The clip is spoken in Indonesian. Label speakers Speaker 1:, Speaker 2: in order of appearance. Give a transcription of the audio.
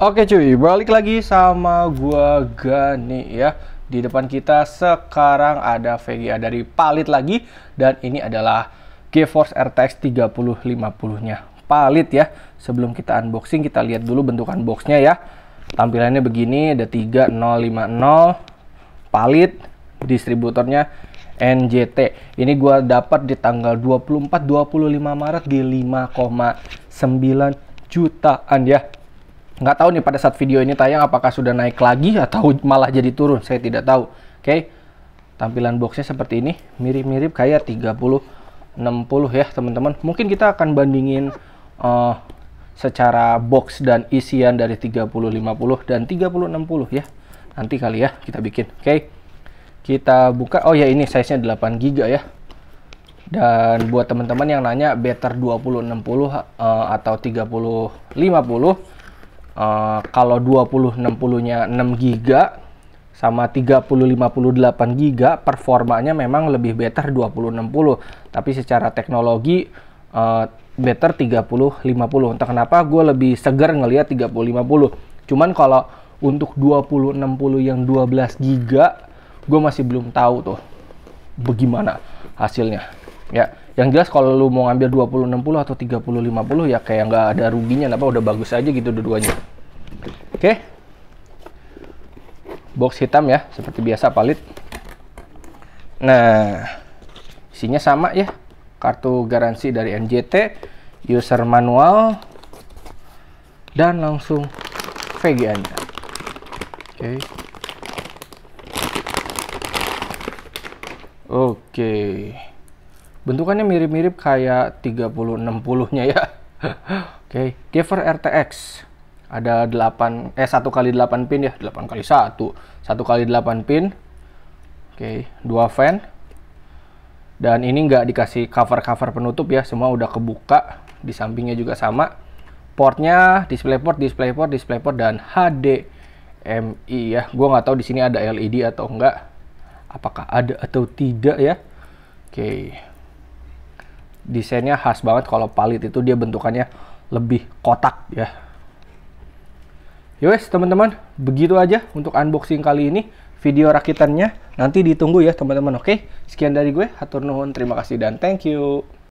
Speaker 1: Oke cuy, balik lagi sama gua Gani ya. Di depan kita sekarang ada VGA dari Palit lagi dan ini adalah GeForce RTX 3050-nya. Palit ya. Sebelum kita unboxing kita lihat dulu bentukan boxnya ya. Tampilannya begini, ada 3050 Palit distributornya NJT. Ini gua dapat di tanggal 24 25 Maret di 5,9 jutaan ya nggak tahu nih pada saat video ini tayang apakah sudah naik lagi atau malah jadi turun saya tidak tahu oke okay. tampilan boxnya seperti ini mirip-mirip kayak 30 60 ya teman-teman mungkin kita akan bandingin uh, secara box dan isian dari 30 50 dan 30 60 ya nanti kali ya kita bikin oke okay. kita buka oh ya ini size nya 8 giga ya dan buat teman-teman yang nanya better 2060 uh, eh, atau 30 50 Eh, kalau 2060-nya 6 giga sama 3058 giga performanya memang lebih better 2060 tapi secara teknologi uh, better 3050 entah kenapa gue lebih segar ngelihat 3050 cuman kalau untuk 2060 yang 12 giga gue masih belum tahu tuh bagaimana hasilnya ya yang jelas kalau lu mau ngambil 2060 atau 3050 ya kayak nggak ada ruginya apa udah bagus aja gitu dua-duanya Oke. Box hitam ya, seperti biasa palit. Nah, isinya sama ya. Kartu garansi dari NJT, user manual, dan langsung VGA-nya. Oke. Okay. Oke. Okay. Bentukannya mirip-mirip kayak 3060-nya ya. Oke, okay. Giver RTX ada 8 eh 1 kali 8 pin ya, 8 kali 1. 1 kali 8 pin. Oke, 2 fan. Dan ini nggak dikasih cover-cover penutup ya, semua udah kebuka. Di sampingnya juga sama. Portnya DisplayPort, DisplayPort, DisplayPort dan HDMI ya. Gua nggak tahu di sini ada LED atau enggak. Apakah ada atau tidak ya? Oke. Desainnya khas banget kalau Palit itu dia bentukannya lebih kotak ya Yowes teman-teman, begitu aja untuk unboxing kali ini video rakitannya. Nanti ditunggu ya teman-teman, oke? Sekian dari gue, hatur nuhun, terima kasih dan thank you.